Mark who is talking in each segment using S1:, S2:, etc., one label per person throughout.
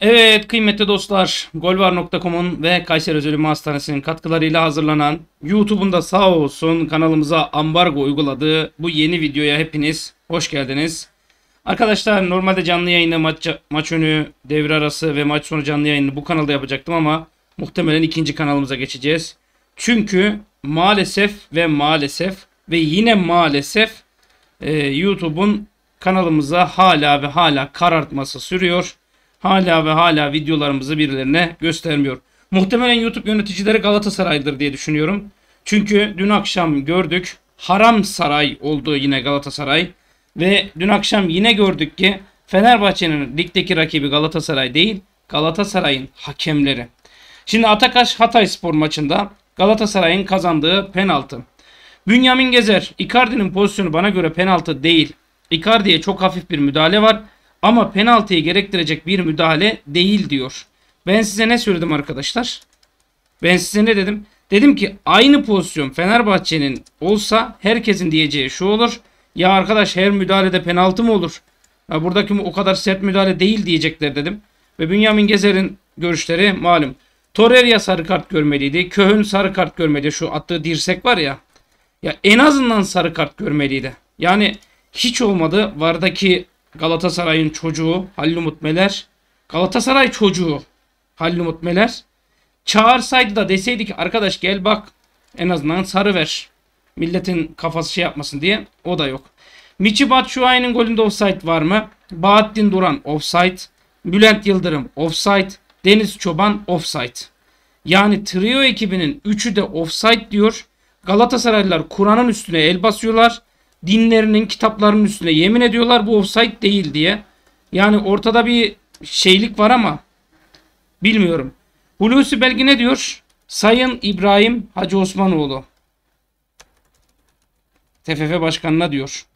S1: Evet kıymetli dostlar golvar.com'un ve Kayseri Özel Ünlü Hastanesi'nin katkılarıyla hazırlanan YouTube'un da sağ olsun kanalımıza ambargo uyguladığı bu yeni videoya hepiniz hoş geldiniz. Arkadaşlar normalde canlı yayını maç, maç önü, devre arası ve maç sonu canlı yayını bu kanalda yapacaktım ama muhtemelen ikinci kanalımıza geçeceğiz. Çünkü maalesef ve maalesef ve yine maalesef e, YouTube'un kanalımıza hala ve hala karartması sürüyor hala ve hala videolarımızı birilerine göstermiyor. Muhtemelen YouTube yöneticileri Galatasaray'dır diye düşünüyorum. Çünkü dün akşam gördük haram saray olduğu yine Galatasaray. Ve dün akşam yine gördük ki Fenerbahçe'nin ligdeki rakibi Galatasaray değil Galatasaray'ın hakemleri. Şimdi Atakaş Hatay Spor maçında Galatasaray'ın kazandığı penaltı. Bünyamin Gezer, Icardi'nin pozisyonu bana göre penaltı değil. Icardi'ye çok hafif bir müdahale var ama penaltıyı gerektirecek bir müdahale değil diyor. Ben size ne söyledim arkadaşlar? Ben size ne dedim? Dedim ki aynı pozisyon Fenerbahçe'nin olsa herkesin diyeceği şu olur. Ya arkadaş her müdahalede penaltı mı olur? Ya buradaki o kadar sert müdahale değil diyecekler dedim. Ve Bünyamin Gezer'in görüşleri malum. Torreira sarı kart görmeliydi. Köhün sarı kart görmedi. Şu attığı dirsek var ya. Ya en azından sarı kart görmeliydi. Yani hiç olmadı. Vardaki Galatasaray'ın çocuğu Hallumut Meler. Galatasaray çocuğu Hallumut Meler. Çağırsaydı da deseydi ki arkadaş gel bak en azından sarı ver. Milletin kafası şey yapmasın diye. O da yok. Michi Batshuayi'nin golünde offside var mı? Bahattin Duran offside. Bülent Yıldırım offside. Deniz Çoban offside. Yani trio ekibinin üçü de offside diyor. Galatasaraylılar Kur'an'ın üstüne el basıyorlar dinlerinin kitaplarının üstüne yemin ediyorlar bu offside değil diye. Yani ortada bir şeylik var ama bilmiyorum. Hulusi Belgi ne diyor? Sayın İbrahim Hacı Osmanoğlu. TFF Başkanı'na diyor.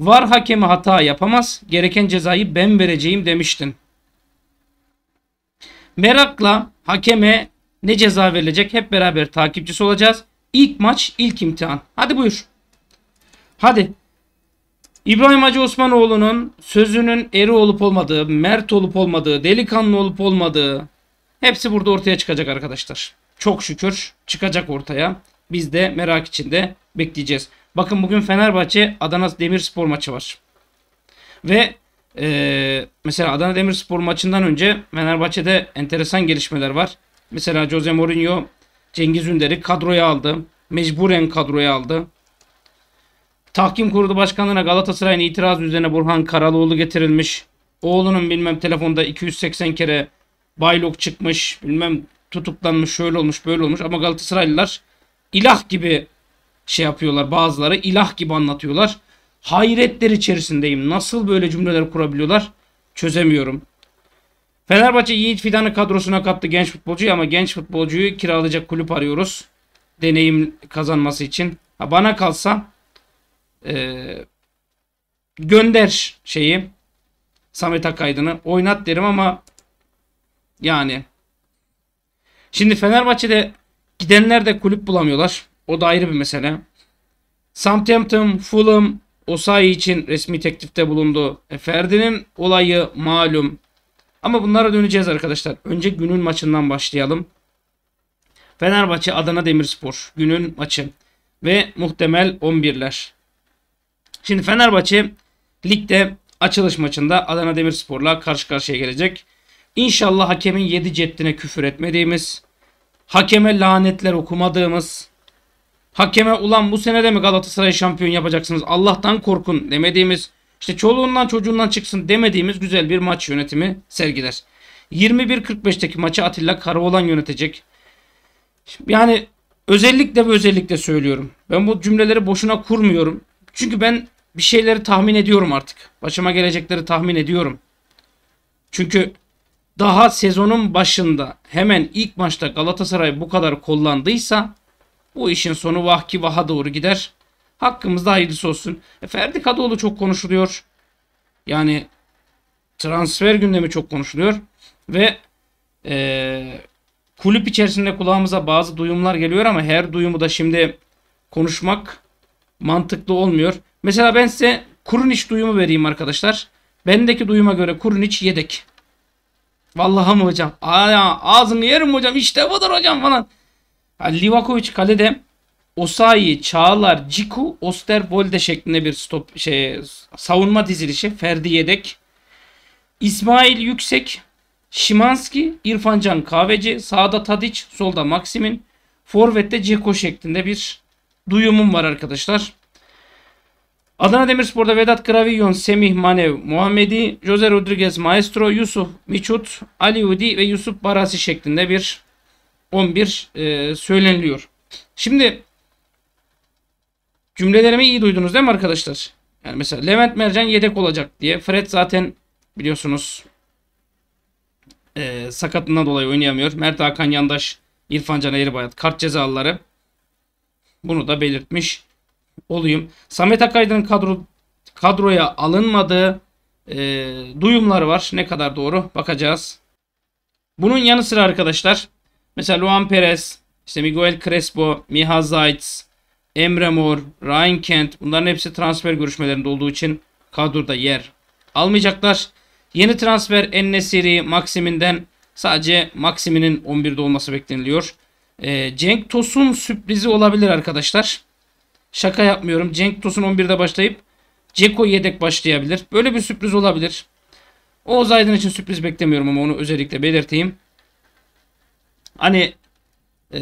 S1: Var hakemi hata yapamaz. Gereken cezayı ben vereceğim demiştin. Merakla hakeme ne ceza verilecek hep beraber takipçisi olacağız. İlk maç ilk imtihan. Hadi buyur. Hadi. İbrahim Hacı Osmanoğlu'nun sözünün eri olup olmadığı, mert olup olmadığı, delikanlı olup olmadığı hepsi burada ortaya çıkacak arkadaşlar. Çok şükür çıkacak ortaya. Biz de merak içinde bekleyeceğiz. Bakın bugün Fenerbahçe Adana Demirspor maçı var. Ve ee, mesela Adana Demirspor maçından önce Fenerbahçe'de enteresan gelişmeler var. Mesela Jose Mourinho Cengiz Ünder'i kadroya aldı. Mecburen kadroya aldı. Tahkim Kurulu Başkanlığı'na Galatasaray'ın itirazı üzerine Burhan Karaloğlu getirilmiş. Oğlunun bilmem telefonda 280 kere baylok çıkmış. Bilmem tutuklanmış şöyle olmuş böyle olmuş. Ama Galatasaraylılar ilah gibi şey yapıyorlar bazıları. ilah gibi anlatıyorlar. Hayretler içerisindeyim. Nasıl böyle cümleler kurabiliyorlar? Çözemiyorum. Fenerbahçe Yiğit Fidan'ı kadrosuna kattı genç futbolcuyu ama genç futbolcuyu kiralayacak kulüp arıyoruz. Deneyim kazanması için. Ha bana kalsa e, gönder şeyi Samet Akaydın'ı oynat derim ama yani şimdi Fenerbahçe'de gidenler de kulüp bulamıyorlar. O da ayrı bir mesele. Southampton, Fulham, Osayi için resmi teklifte bulundu. E, Ferdi'nin olayı malum. Ama bunlara döneceğiz arkadaşlar. Önce günün maçından başlayalım. Fenerbahçe Adana Demirspor günün maçı ve muhtemel 11'ler. Şimdi Fenerbahçe ligde açılış maçında Adana Demirspor'la karşı karşıya gelecek. İnşallah hakemin yedi ceddine küfür etmediğimiz, hakeme lanetler okumadığımız, hakeme ulan bu sene de mi Galatasaray şampiyon yapacaksınız Allah'tan korkun demediğimiz, işte çoluğundan çocuğundan çıksın demediğimiz güzel bir maç yönetimi sergiler. 21.45'teki maçı Atilla Karaoğlan yönetecek. Yani özellikle ve özellikle söylüyorum. Ben bu cümleleri boşuna kurmuyorum. Çünkü ben bir şeyleri tahmin ediyorum artık. Başıma gelecekleri tahmin ediyorum. Çünkü daha sezonun başında hemen ilk maçta Galatasaray bu kadar kollandıysa bu işin sonu vahki vaha doğru gider. Hakkımızda hayırlısı olsun. E, Ferdi Kadıoğlu çok konuşuluyor. Yani transfer gündemi çok konuşuluyor. Ve e, kulüp içerisinde kulağımıza bazı duyumlar geliyor ama her duyumu da şimdi konuşmak mantıklı olmuyor. Mesela ben size kurun Kurunic duyumu vereyim arkadaşlar. Bendeki duyuma göre kurun Kurunic yedek. Vallahi mı hocam? Aa, ağzını yerim hocam işte budur hocam falan. Yani Livakovic kalede Osayi, Çağlar, Ciku, Osterbolde şeklinde bir stop şey savunma dizilişi. Ferdi yedek. İsmail Yüksek, Şimanski, İrfancan Kahveci, sağda Tadiç, solda Maksimin, forvette Ceko şeklinde bir duyumum var arkadaşlar. Adana Demirspor'da Vedat Gravion, Semih Manev, Muhammedi, Jose Rodriguez Maestro, Yusuf Miçut, Ali Udi ve Yusuf Barasi şeklinde bir 11 e, söyleniliyor. Şimdi cümlelerimi iyi duydunuz değil mi arkadaşlar? Yani mesela Levent Mercan yedek olacak diye. Fred zaten biliyorsunuz e, sakatlığından dolayı oynayamıyor. Mert Hakan Yandaş, İrfan Can Eribayat kart cezalıları. Bunu da belirtmiş olayım. Samet Akaydın'ın kadro, kadroya alınmadığı e, duyumları var. Ne kadar doğru bakacağız. Bunun yanı sıra arkadaşlar mesela Luan Perez, işte Miguel Crespo, Miha Zaitz, Emre Mor, Ryan Kent bunların hepsi transfer görüşmelerinde olduğu için kadroda yer almayacaklar. Yeni transfer Seri, Maksimin'den sadece Maksimin'in 11'de olması bekleniliyor. E, Cenk Tosun sürprizi olabilir arkadaşlar. Şaka yapmıyorum. Cenk Tosun 11'de başlayıp Ceko yedek başlayabilir. Böyle bir sürpriz olabilir. Oğuz Aydın için sürpriz beklemiyorum ama onu özellikle belirteyim. Hani ee,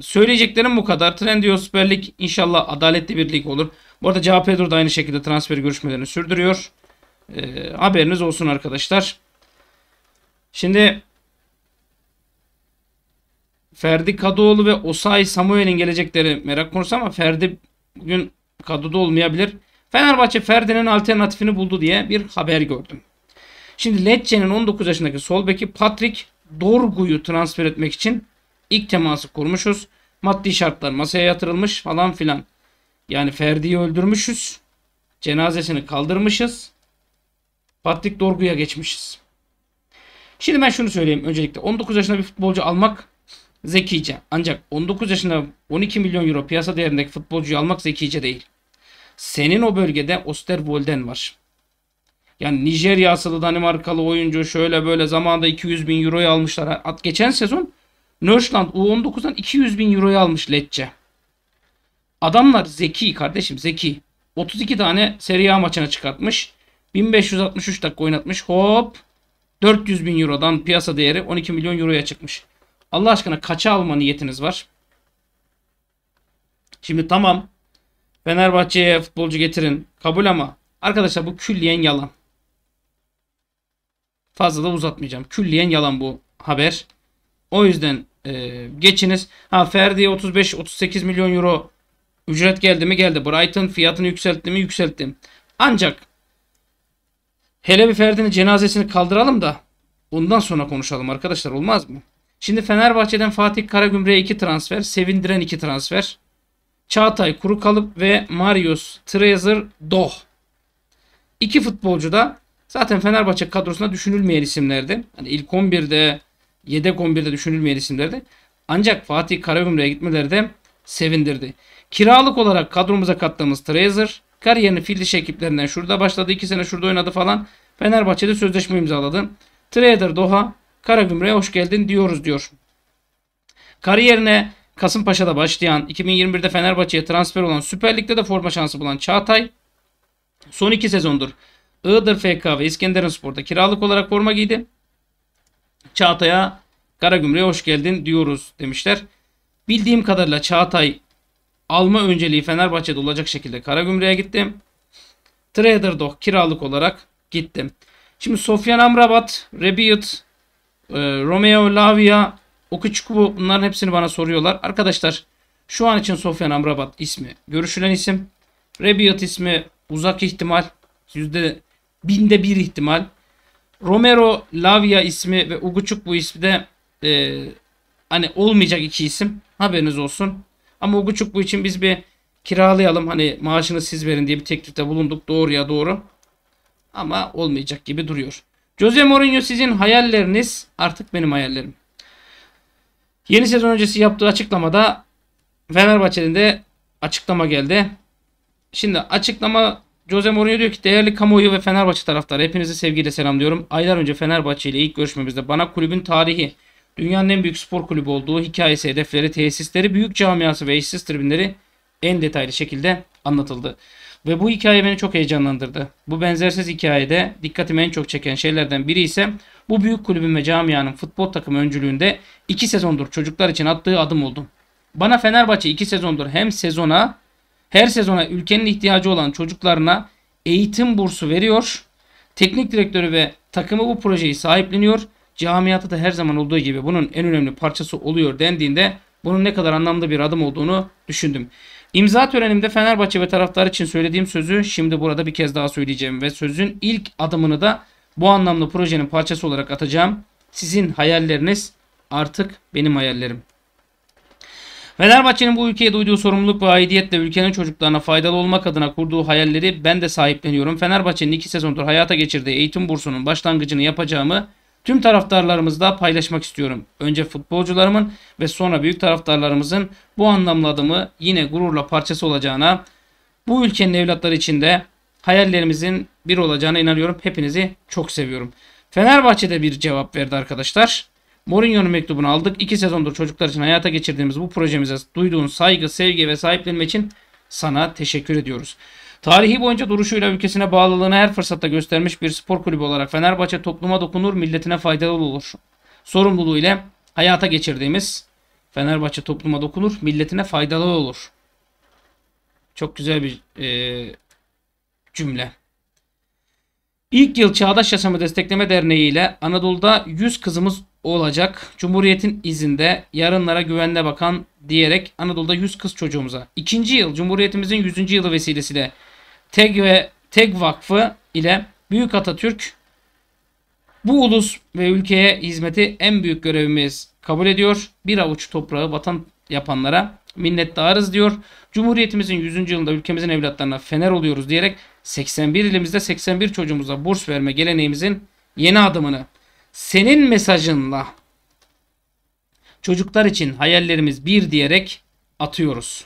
S1: söyleyeceklerim bu kadar. Trendyol Süper Lig inşallah adaletli bir lig olur. Bu arada CHP Dur da aynı şekilde transfer görüşmelerini sürdürüyor. Ee, haberiniz olsun arkadaşlar. Şimdi Ferdi Kadıoğlu ve Osay Samuel'in gelecekleri merak konusu ama Ferdi bugün kadroda olmayabilir. Fenerbahçe Ferdi'nin alternatifini buldu diye bir haber gördüm. Şimdi Lecce'nin 19 yaşındaki sol beki Patrick Dorgu'yu transfer etmek için ilk teması kurmuşuz. Maddi şartlar masaya yatırılmış falan filan. Yani Ferdi'yi öldürmüşüz. Cenazesini kaldırmışız. Patrick Dorgu'ya geçmişiz. Şimdi ben şunu söyleyeyim öncelikle. 19 yaşında bir futbolcu almak zekice. Ancak 19 yaşında 12 milyon euro piyasa değerindeki futbolcuyu almak zekice değil. Senin o bölgede Osterwold'en var. Yani Nijerya asılı Danimarkalı oyuncu şöyle böyle zamanda 200 bin euroyu almışlar. At geçen sezon Nörşland U19'dan 200 bin euroyu almış Lecce. Adamlar zeki kardeşim zeki. 32 tane Serie A maçına çıkartmış. 1563 dakika oynatmış. Hop 400 bin eurodan piyasa değeri 12 milyon euroya çıkmış. Allah aşkına kaça alma niyetiniz var? Şimdi tamam Fenerbahçe'ye futbolcu getirin. Kabul ama arkadaşlar bu külliyen yalan. Fazla da uzatmayacağım. Külliyen yalan bu haber. O yüzden e, geçiniz. Ha Ferdi'ye 35-38 milyon euro ücret geldi mi geldi. Brighton fiyatını yükseltti mi yükselttim. Ancak hele bir Ferdi'nin cenazesini kaldıralım da ondan sonra konuşalım arkadaşlar olmaz mı? Şimdi Fenerbahçe'den Fatih Karagümre'ye iki transfer. Sevindiren iki transfer. Çağatay Kurukalıp ve Marius Trezor Doh. İki futbolcu da zaten Fenerbahçe kadrosuna düşünülmeyen isimlerdi. Hani ilk 11'de, yedek 11'de düşünülmeyen isimlerdi. Ancak Fatih Karagümre'ye gitmeleri de sevindirdi. Kiralık olarak kadromuza kattığımız Trezor, kariyerini Fildiş ekiplerinden şurada başladı. iki sene şurada oynadı falan. Fenerbahçe'de sözleşme imzaladı. Trader Doha Karagümrük'e hoş geldin diyoruz diyor. Kariyerine Kasımpaşa'da başlayan, 2021'de Fenerbahçe'ye transfer olan Süper Lig'de de forma şansı bulan Çağatay son iki sezondur Iğdır FK ve İskenderun Spor'da kiralık olarak forma giydi. Çağatay'a Karagümrük'e hoş geldin diyoruz demişler. Bildiğim kadarıyla Çağatay alma önceliği Fenerbahçe'de olacak şekilde Karagümrük'e gittim. Trader Dog kiralık olarak gittim. Şimdi Sofyan Amrabat, Rebiyat. Ee, Romeo, Lavia, Okuçuku bunların hepsini bana soruyorlar. Arkadaşlar şu an için Sofyan Amrabat ismi görüşülen isim. Rebiot ismi uzak ihtimal. Yüzde binde bir ihtimal. Romero, Lavia ismi ve Uguçuk bu ismi de e, hani olmayacak iki isim. Haberiniz olsun. Ama Uguçuk bu için biz bir kiralayalım hani maaşını siz verin diye bir teklifte bulunduk doğruya doğru. Ama olmayacak gibi duruyor. Jose Mourinho sizin hayalleriniz artık benim hayallerim. Yeni sezon öncesi yaptığı açıklamada Fenerbahçe'den de açıklama geldi. Şimdi açıklama Jose Mourinho diyor ki değerli kamuoyu ve Fenerbahçe taraftarı hepinize sevgiyle selamlıyorum. Aylar önce Fenerbahçe ile ilk görüşmemizde bana kulübün tarihi, dünyanın en büyük spor kulübü olduğu hikayesi, hedefleri, tesisleri, büyük camiası ve eşsiz tribünleri en detaylı şekilde anlatıldı. Ve bu hikaye beni çok heyecanlandırdı. Bu benzersiz hikayede dikkatimi en çok çeken şeylerden biri ise bu büyük kulübün ve camianın futbol takımı öncülüğünde 2 sezondur çocuklar için attığı adım oldu. Bana Fenerbahçe 2 sezondur hem sezona her sezona ülkenin ihtiyacı olan çocuklarına eğitim bursu veriyor. Teknik direktörü ve takımı bu projeyi sahipleniyor. Camiata da her zaman olduğu gibi bunun en önemli parçası oluyor dendiğinde bunun ne kadar anlamlı bir adım olduğunu düşündüm. İmza törenimde Fenerbahçe ve taraftar için söylediğim sözü şimdi burada bir kez daha söyleyeceğim ve sözün ilk adımını da bu anlamda projenin parçası olarak atacağım. Sizin hayalleriniz artık benim hayallerim. Fenerbahçe'nin bu ülkeye duyduğu sorumluluk ve aidiyetle ülkenin çocuklarına faydalı olmak adına kurduğu hayalleri ben de sahipleniyorum. Fenerbahçe'nin iki sezondur hayata geçirdiği eğitim bursunun başlangıcını yapacağımı Tüm taraftarlarımızla paylaşmak istiyorum. Önce futbolcularımın ve sonra büyük taraftarlarımızın bu anlamlı adımı yine gururla parçası olacağına, bu ülkenin evlatları için de hayallerimizin bir olacağına inanıyorum. Hepinizi çok seviyorum. Fenerbahçe'de bir cevap verdi arkadaşlar. Mourinho'nun mektubunu aldık. İki sezondur çocuklar için hayata geçirdiğimiz bu projemize duyduğun saygı, sevgi ve sahiplenme için sana teşekkür ediyoruz. Tarihi boyunca duruşuyla ülkesine bağlılığını her fırsatta göstermiş bir spor kulübü olarak Fenerbahçe topluma dokunur, milletine faydalı olur. Sorumluluğu ile hayata geçirdiğimiz Fenerbahçe topluma dokunur, milletine faydalı olur. Çok güzel bir e, cümle. İlk yıl Çağdaş Yaşamı Destekleme Derneği ile Anadolu'da 100 kızımız olacak. Cumhuriyet'in izinde yarınlara güvenle bakan diyerek Anadolu'da 100 kız çocuğumuza. İkinci yıl Cumhuriyetimizin 100. yılı vesilesiyle TEG ve TEG Vakfı ile Büyük Atatürk bu ulus ve ülkeye hizmeti en büyük görevimiz kabul ediyor. Bir avuç toprağı vatan yapanlara minnettarız diyor. Cumhuriyetimizin 100. yılında ülkemizin evlatlarına fener oluyoruz diyerek 81 ilimizde 81 çocuğumuza burs verme geleneğimizin yeni adımını senin mesajınla çocuklar için hayallerimiz bir diyerek atıyoruz.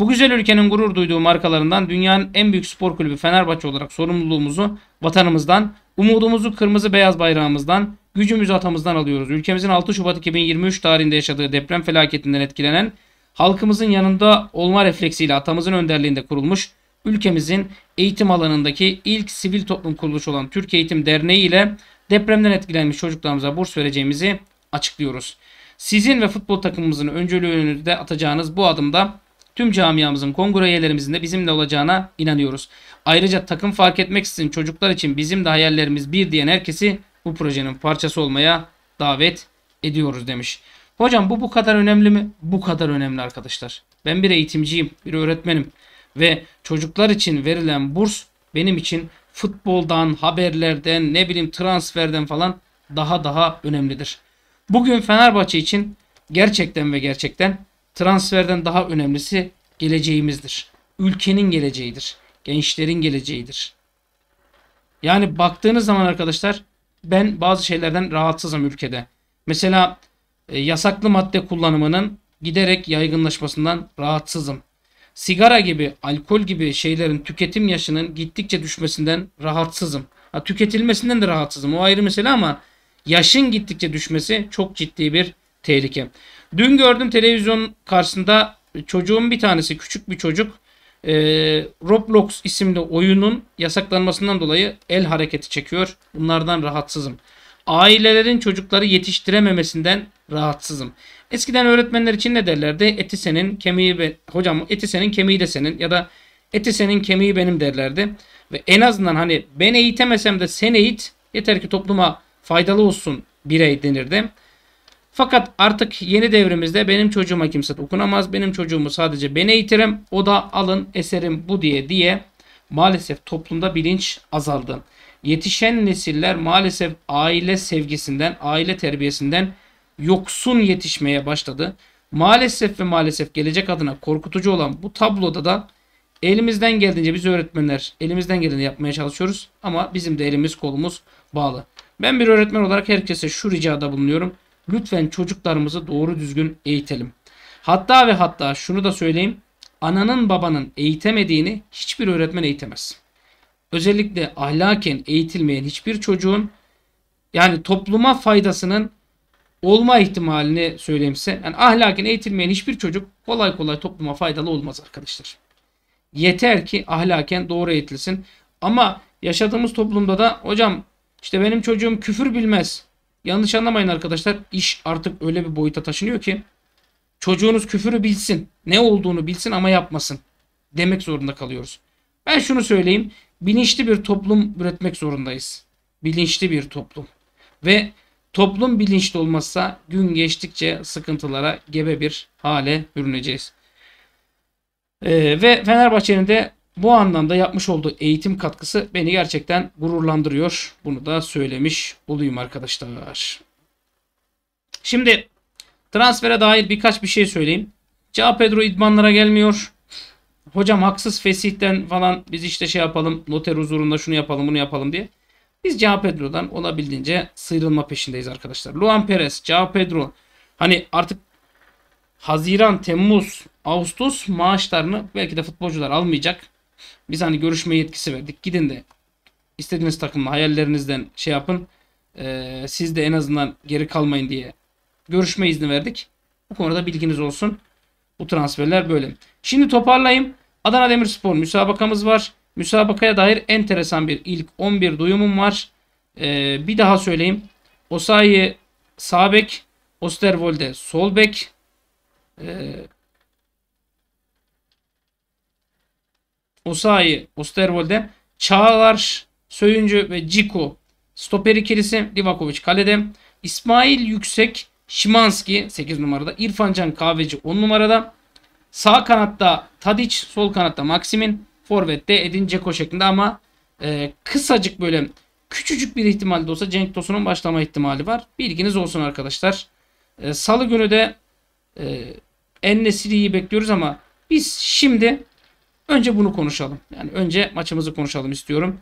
S1: Bu güzel ülkenin gurur duyduğu markalarından dünyanın en büyük spor kulübü Fenerbahçe olarak sorumluluğumuzu vatanımızdan, umudumuzu kırmızı beyaz bayrağımızdan, gücümüzü atamızdan alıyoruz. Ülkemizin 6 Şubat 2023 tarihinde yaşadığı deprem felaketinden etkilenen halkımızın yanında olma refleksiyle atamızın önderliğinde kurulmuş ülkemizin eğitim alanındaki ilk sivil toplum kuruluşu olan Türk Eğitim Derneği ile depremden etkilenmiş çocuklarımıza burs vereceğimizi açıklıyoruz. Sizin ve futbol takımımızın öncülüğünü de atacağınız bu adımda tüm camiamızın, kongre üyelerimizin de bizimle olacağına inanıyoruz. Ayrıca takım fark etmek için çocuklar için bizim de hayallerimiz bir diyen herkesi bu projenin parçası olmaya davet ediyoruz demiş. Hocam bu bu kadar önemli mi? Bu kadar önemli arkadaşlar. Ben bir eğitimciyim, bir öğretmenim ve çocuklar için verilen burs benim için futboldan, haberlerden, ne bileyim transferden falan daha daha önemlidir. Bugün Fenerbahçe için gerçekten ve gerçekten Transferden daha önemlisi geleceğimizdir. Ülkenin geleceğidir. Gençlerin geleceğidir. Yani baktığınız zaman arkadaşlar ben bazı şeylerden rahatsızım ülkede. Mesela e, yasaklı madde kullanımının giderek yaygınlaşmasından rahatsızım. Sigara gibi, alkol gibi şeylerin tüketim yaşının gittikçe düşmesinden rahatsızım. Ha, tüketilmesinden de rahatsızım. O ayrı mesele ama yaşın gittikçe düşmesi çok ciddi bir tehlike. Dün gördüm televizyon karşısında çocuğun bir tanesi küçük bir çocuk e, Roblox isimli oyunun yasaklanmasından dolayı el hareketi çekiyor. Bunlardan rahatsızım. Ailelerin çocukları yetiştirememesinden rahatsızım. Eskiden öğretmenler için ne derlerdi? Eti senin, kemiği be hocam eti senin, kemiği de senin ya da eti senin, kemiği benim derlerdi. Ve en azından hani ben eğitemesem de sen eğit yeter ki topluma faydalı olsun birey denirdi. Fakat artık yeni devrimizde benim çocuğuma kimse okunamaz, Benim çocuğumu sadece ben eğitirim. O da alın eserim bu diye diye maalesef toplumda bilinç azaldı. Yetişen nesiller maalesef aile sevgisinden, aile terbiyesinden yoksun yetişmeye başladı. Maalesef ve maalesef gelecek adına korkutucu olan bu tabloda da elimizden geldiğince biz öğretmenler elimizden geleni yapmaya çalışıyoruz ama bizim de elimiz kolumuz bağlı. Ben bir öğretmen olarak herkese şu ricada bulunuyorum. Lütfen çocuklarımızı doğru düzgün eğitelim. Hatta ve hatta şunu da söyleyeyim. Ananın babanın eğitemediğini hiçbir öğretmen eğitemez. Özellikle ahlaken eğitilmeyen hiçbir çocuğun yani topluma faydasının olma ihtimalini söyleyeyim size. Yani ahlaken eğitilmeyen hiçbir çocuk kolay kolay topluma faydalı olmaz arkadaşlar. Yeter ki ahlaken doğru eğitilsin. Ama yaşadığımız toplumda da hocam işte benim çocuğum küfür bilmez. Yanlış anlamayın arkadaşlar. İş artık öyle bir boyuta taşınıyor ki çocuğunuz küfürü bilsin. Ne olduğunu bilsin ama yapmasın. Demek zorunda kalıyoruz. Ben şunu söyleyeyim. Bilinçli bir toplum üretmek zorundayız. Bilinçli bir toplum. Ve toplum bilinçli olmazsa gün geçtikçe sıkıntılara gebe bir hale bürüneceğiz. Ee, ve Fenerbahçe'nin de bu anlamda yapmış olduğu eğitim katkısı beni gerçekten gururlandırıyor. Bunu da söylemiş olayım arkadaşlar. Şimdi transfere dair birkaç bir şey söyleyeyim. Ca Pedro idmanlara gelmiyor. Hocam haksız fesihten falan biz işte şey yapalım noter huzurunda şunu yapalım bunu yapalım diye. Biz Ca Pedro'dan olabildiğince sıyrılma peşindeyiz arkadaşlar. Luan Perez, Ca Pedro hani artık Haziran, Temmuz, Ağustos maaşlarını belki de futbolcular almayacak. Biz hani görüşme yetkisi verdik. Gidin de istediğiniz takımla hayallerinizden şey yapın. E, siz de en azından geri kalmayın diye görüşme izni verdik. Bu konuda bilginiz olsun. Bu transferler böyle. Şimdi toparlayayım. Adana Demirspor müsabakamız var. Müsabakaya dair enteresan bir ilk 11 duyumum var. Ee, bir daha söyleyeyim. Osayi sağ bek, Osterwolde sol bek, ee, Osayi Osterwolde, Çağlar Söyüncü ve Ciku stoper ikilisi, Livakovic kalede, İsmail Yüksek, Şimanski 8 numarada, İrfancan Can Kahveci 10 numarada, sağ kanatta Tadic, sol kanatta Maksimin, forvette Edin Dzeko şeklinde ama e, kısacık böyle küçücük bir ihtimal de olsa Cenk Tosun'un başlama ihtimali var. Bilginiz olsun arkadaşlar. E, Salı günü de e, Ennesiri'yi bekliyoruz ama biz şimdi Önce bunu konuşalım. Yani önce maçımızı konuşalım istiyorum.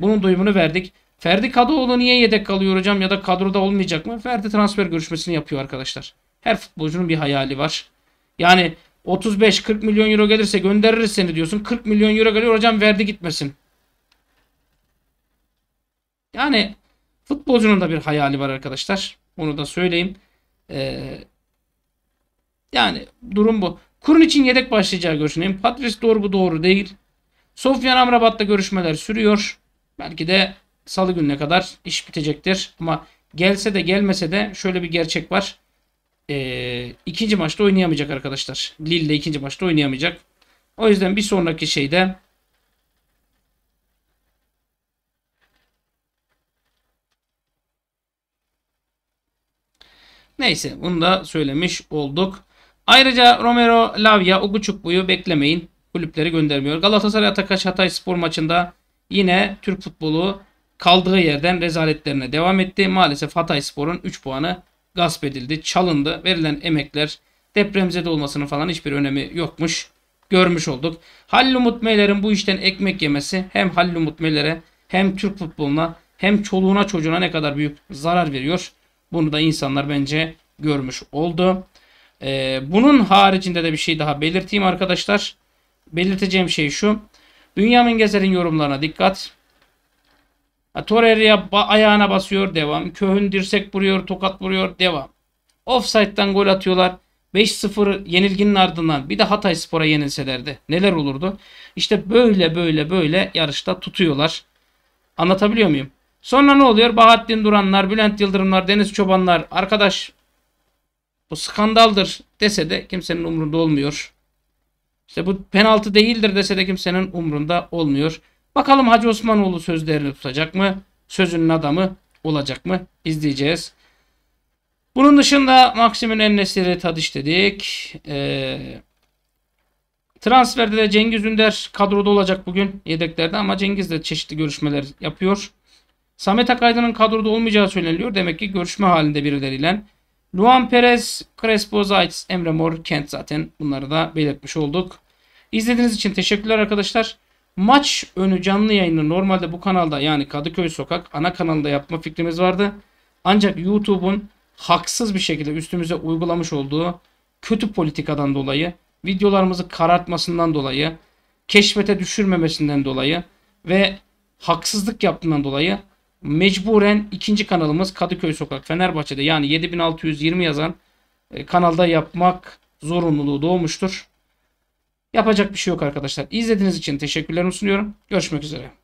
S1: Bunun duyumunu verdik. Ferdi Kadıoğlu niye yedek kalıyor hocam ya da kadroda olmayacak mı? Ferdi transfer görüşmesini yapıyor arkadaşlar. Her futbolcunun bir hayali var. Yani 35-40 milyon euro gelirse göndeririz seni diyorsun. 40 milyon euro geliyor hocam verdi gitmesin. Yani futbolcunun da bir hayali var arkadaşlar. Onu da söyleyeyim. Ee, yani durum bu. Kurun için yedek başlayacağı görüşündeyim. Patris doğru bu doğru değil. Sofyan Amrabat'ta görüşmeler sürüyor. Belki de salı gününe kadar iş bitecektir. Ama gelse de gelmese de şöyle bir gerçek var. Ee, ikinci maçta oynayamayacak arkadaşlar. Lille ikinci maçta oynayamayacak. O yüzden bir sonraki şeyde Neyse bunu da söylemiş olduk. Ayrıca Romero, Lavia, Uguçukbu'yu beklemeyin. Kulüpleri göndermiyor. Galatasaray Atakaş Hatay spor maçında yine Türk futbolu kaldığı yerden rezaletlerine devam etti. Maalesef Hatay Spor'un 3 puanı gasp edildi, çalındı. Verilen emekler depremzede olmasının falan hiçbir önemi yokmuş. Görmüş olduk. Halil Umut Meyler'in bu işten ekmek yemesi hem Halil Umut Meyler'e hem Türk futboluna hem çoluğuna çocuğuna ne kadar büyük zarar veriyor. Bunu da insanlar bence görmüş oldu. E, bunun haricinde de bir şey daha belirteyim arkadaşlar. Belirteceğim şey şu. Bünyamin Gezer'in yorumlarına dikkat. Torreira ba ayağına basıyor devam. Köhün dirsek vuruyor, tokat vuruyor devam. Offside'dan gol atıyorlar. 5-0 yenilginin ardından bir de Hatay Spor'a yenilselerdi neler olurdu? İşte böyle böyle böyle yarışta tutuyorlar. Anlatabiliyor muyum? Sonra ne oluyor? Bahattin Duranlar, Bülent Yıldırımlar, Deniz Çobanlar, arkadaş bu skandaldır dese de kimsenin umrunda olmuyor. İşte bu penaltı değildir dese de kimsenin umrunda olmuyor. Bakalım Hacı Osmanoğlu sözlerini tutacak mı? Sözünün adamı olacak mı? İzleyeceğiz. Bunun dışında Maksim'in Ennesiri Tadiş dedik. Ee, transferde de Cengiz Ünder kadroda olacak bugün yedeklerde ama Cengiz de çeşitli görüşmeler yapıyor. Samet Akaydın'ın kadroda olmayacağı söyleniyor. Demek ki görüşme halinde birileriyle. Luan Perez, Crespo, Zayt, Emre Mor, Kent zaten bunları da belirtmiş olduk. İzlediğiniz için teşekkürler arkadaşlar. Maç önü canlı yayını normalde bu kanalda yani Kadıköy Sokak ana kanalda yapma fikrimiz vardı. Ancak YouTube'un haksız bir şekilde üstümüze uygulamış olduğu kötü politikadan dolayı, videolarımızı karartmasından dolayı, keşfete düşürmemesinden dolayı ve haksızlık yaptığından dolayı mecburen ikinci kanalımız Kadıköy Sokak Fenerbahçe'de yani 7620 yazan e, kanalda yapmak zorunluluğu doğmuştur. Yapacak bir şey yok arkadaşlar. İzlediğiniz için teşekkürlerimi sunuyorum. Görüşmek üzere.